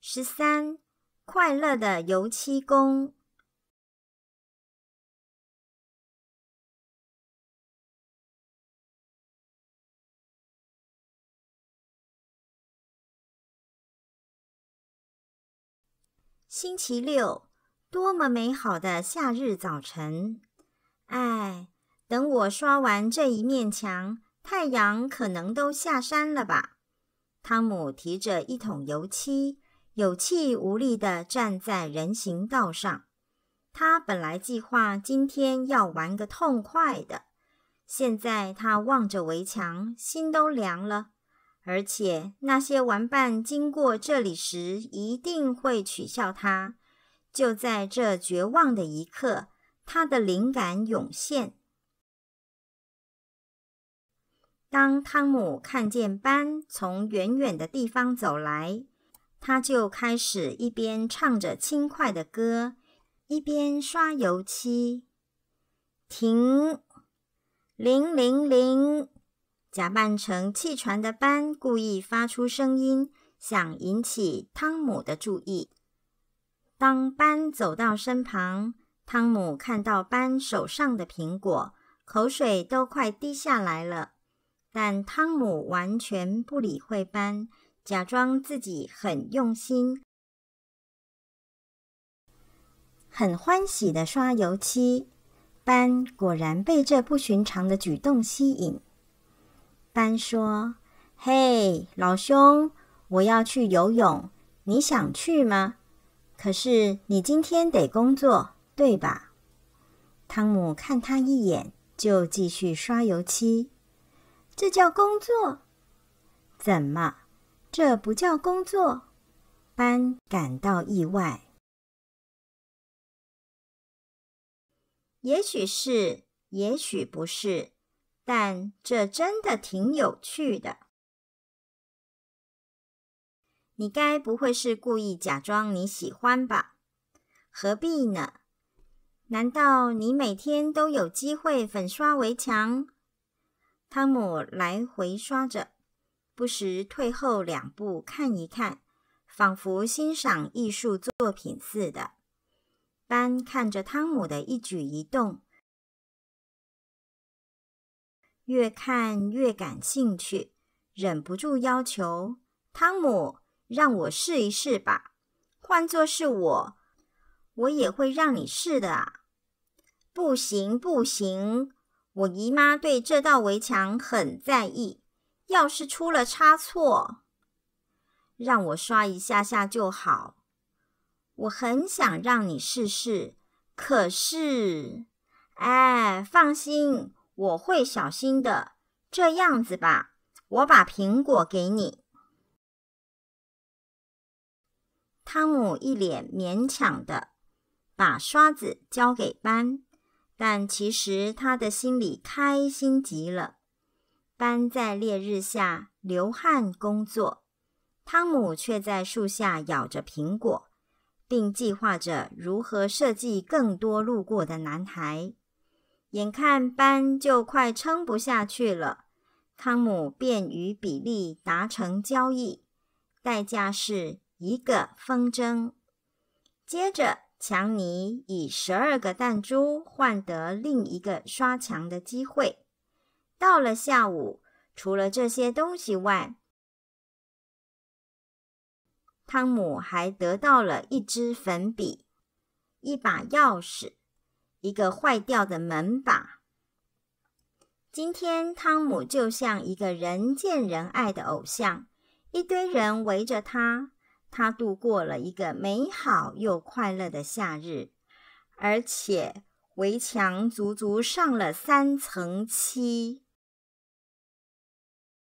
十三快乐的油漆工。星期六，多么美好的夏日早晨！哎，等我刷完这一面墙，太阳可能都下山了吧？汤姆提着一桶油漆。有气无力地站在人行道上。他本来计划今天要玩个痛快的，现在他望着围墙，心都凉了。而且那些玩伴经过这里时，一定会取笑他。就在这绝望的一刻，他的灵感涌现。当汤姆看见班从远远的地方走来。他就开始一边唱着轻快的歌，一边刷油漆。停，零零零，假扮成汽船的班故意发出声音，想引起汤姆的注意。当班走到身旁，汤姆看到班手上的苹果，口水都快滴下来了。但汤姆完全不理会班。假装自己很用心，很欢喜的刷油漆。班果然被这不寻常的举动吸引。班说：“嘿，老兄，我要去游泳，你想去吗？可是你今天得工作，对吧？”汤姆看他一眼，就继续刷油漆。这叫工作？怎么？这不叫工作，班感到意外。也许是，也许不是，但这真的挺有趣的。你该不会是故意假装你喜欢吧？何必呢？难道你每天都有机会粉刷围墙？汤姆来回刷着。不时退后两步看一看，仿佛欣赏艺术作品似的。班看着汤姆的一举一动，越看越感兴趣，忍不住要求汤姆：“让我试一试吧！换作是我，我也会让你试的。”“不行，不行！我姨妈对这道围墙很在意。”要是出了差错，让我刷一下下就好。我很想让你试试，可是……哎，放心，我会小心的。这样子吧，我把苹果给你。汤姆一脸勉强的把刷子交给班，但其实他的心里开心极了。班在烈日下流汗工作，汤姆却在树下咬着苹果，并计划着如何设计更多路过的男孩。眼看班就快撑不下去了，汤姆便与比利达成交易，代价是一个风筝。接着，强尼以十二个弹珠换得另一个刷墙的机会。到了下午，除了这些东西外，汤姆还得到了一支粉笔、一把钥匙、一个坏掉的门把。今天，汤姆就像一个人见人爱的偶像，一堆人围着他。他度过了一个美好又快乐的夏日，而且围墙足足上了三层漆。